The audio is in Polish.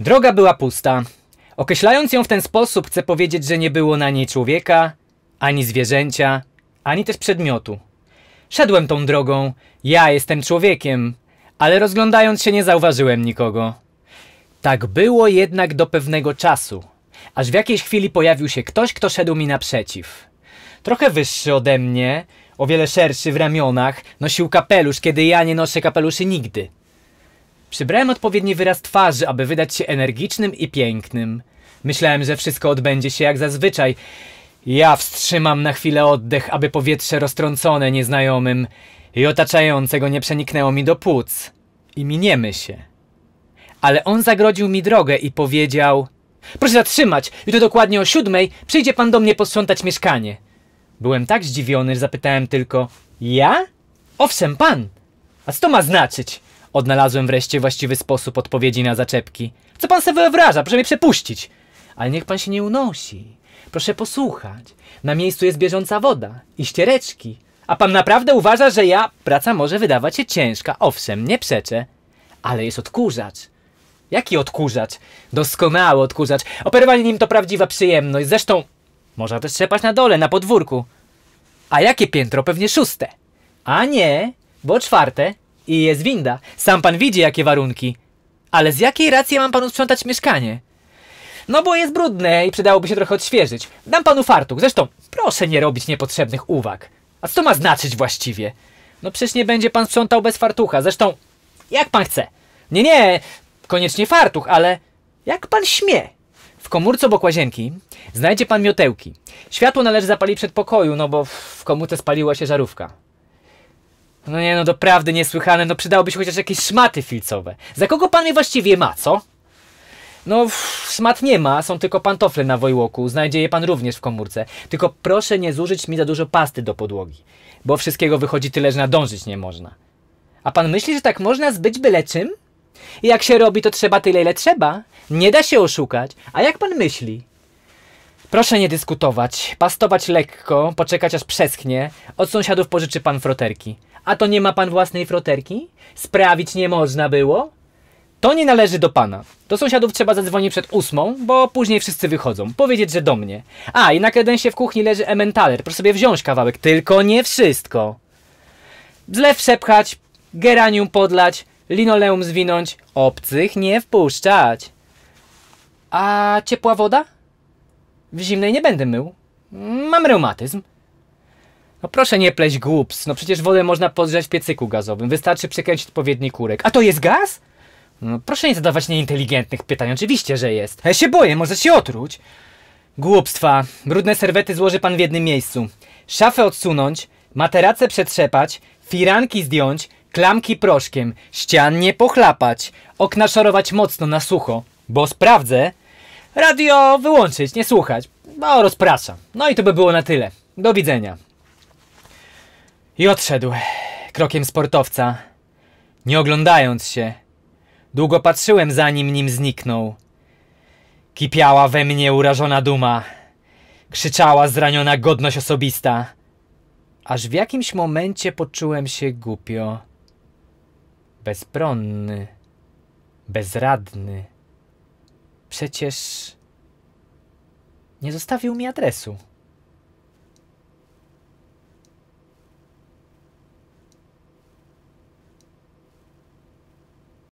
Droga była pusta. Określając ją w ten sposób, chcę powiedzieć, że nie było na niej człowieka, ani zwierzęcia, ani też przedmiotu. Szedłem tą drogą, ja jestem człowiekiem, ale rozglądając się nie zauważyłem nikogo. Tak było jednak do pewnego czasu, aż w jakiejś chwili pojawił się ktoś, kto szedł mi naprzeciw. Trochę wyższy ode mnie, o wiele szerszy w ramionach, nosił kapelusz, kiedy ja nie noszę kapeluszy nigdy. Przybrałem odpowiedni wyraz twarzy, aby wydać się energicznym i pięknym. Myślałem, że wszystko odbędzie się jak zazwyczaj. Ja wstrzymam na chwilę oddech, aby powietrze roztrącone nieznajomym i otaczającego nie przeniknęło mi do płuc. I miniemy się. Ale on zagrodził mi drogę i powiedział... Proszę zatrzymać! Jutro dokładnie o siódmej przyjdzie pan do mnie posprzątać mieszkanie. Byłem tak zdziwiony, że zapytałem tylko... Ja? Owszem, pan! A co to ma znaczyć? Odnalazłem wreszcie właściwy sposób odpowiedzi na zaczepki. Co pan sobie wyobraża? Proszę mnie przepuścić. Ale niech pan się nie unosi. Proszę posłuchać. Na miejscu jest bieżąca woda i ściereczki. A pan naprawdę uważa, że ja... Praca może wydawać się ciężka, owszem, nie przeczę. Ale jest odkurzacz. Jaki odkurzacz? Doskonały odkurzacz. Operowanie nim to prawdziwa przyjemność. Zresztą można też trzepać na dole, na podwórku. A jakie piętro? Pewnie szóste. A nie, bo czwarte. I jest winda. Sam pan widzi, jakie warunki. Ale z jakiej racji mam panu sprzątać mieszkanie? No bo jest brudne i przydałoby się trochę odświeżyć. Dam panu fartuch. Zresztą, proszę nie robić niepotrzebnych uwag. A co to ma znaczyć właściwie? No przecież nie będzie pan sprzątał bez fartucha. Zresztą, jak pan chce. Nie, nie, koniecznie fartuch, ale jak pan śmie? W komórce obok łazienki znajdzie pan miotełki. Światło należy zapalić przed pokoju, no bo w komórce spaliła się żarówka. No nie no, doprawdy niesłychane, no przydałoby się chociaż jakieś szmaty filcowe. Za kogo pan je właściwie ma, co? No, szmat nie ma, są tylko pantofle na wojłoku, znajdzie je pan również w komórce. Tylko proszę nie zużyć mi za dużo pasty do podłogi, bo wszystkiego wychodzi tyle, że nadążyć nie można. A pan myśli, że tak można zbyć byle czym? Jak się robi, to trzeba tyle, ile trzeba. Nie da się oszukać. A jak pan myśli? Proszę nie dyskutować, pastować lekko, poczekać aż przeschnie. Od sąsiadów pożyczy pan froterki. A to nie ma pan własnej froterki? Sprawić nie można było? To nie należy do pana. Do sąsiadów trzeba zadzwonić przed ósmą, bo później wszyscy wychodzą. Powiedzieć, że do mnie. A, i na kredensie w kuchni leży ementaler. Proszę sobie wziąć kawałek, tylko nie wszystko. Zlew szepchać, geranium podlać, linoleum zwinąć, obcych nie wpuszczać. A ciepła woda? W zimnej nie będę mył. Mam reumatyzm. No proszę nie pleść głupstw, no przecież wodę można podgrzać w piecyku gazowym, wystarczy przekręcić odpowiedni kurek. A to jest gaz? No proszę nie zadawać nieinteligentnych pytań, oczywiście, że jest. Ja się boję, może się otruć. Głupstwa, brudne serwety złoży pan w jednym miejscu. Szafę odsunąć, materace przetrzepać, firanki zdjąć, klamki proszkiem, ścian nie pochlapać, okna szorować mocno na sucho, bo sprawdzę. Radio wyłączyć, nie słuchać, bo no, rozpraszam. No i to by było na tyle. Do widzenia. I odszedł, krokiem sportowca, nie oglądając się. Długo patrzyłem za nim, nim zniknął. Kipiała we mnie urażona duma. Krzyczała zraniona godność osobista. Aż w jakimś momencie poczułem się głupio. Bezbronny. Bezradny. Przecież... Nie zostawił mi adresu.